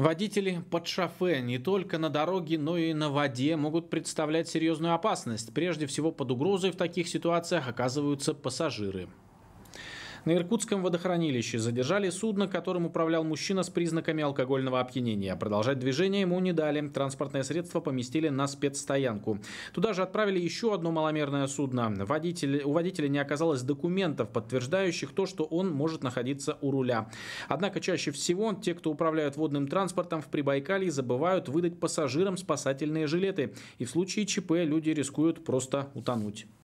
Водители под шофе не только на дороге, но и на воде могут представлять серьезную опасность. Прежде всего под угрозой в таких ситуациях оказываются пассажиры. На Иркутском водохранилище задержали судно, которым управлял мужчина с признаками алкогольного опьянения. Продолжать движение ему не дали. Транспортное средство поместили на спецстоянку. Туда же отправили еще одно маломерное судно. Водитель, у водителя не оказалось документов, подтверждающих то, что он может находиться у руля. Однако чаще всего те, кто управляют водным транспортом в Прибайкалье, забывают выдать пассажирам спасательные жилеты. И в случае ЧП люди рискуют просто утонуть.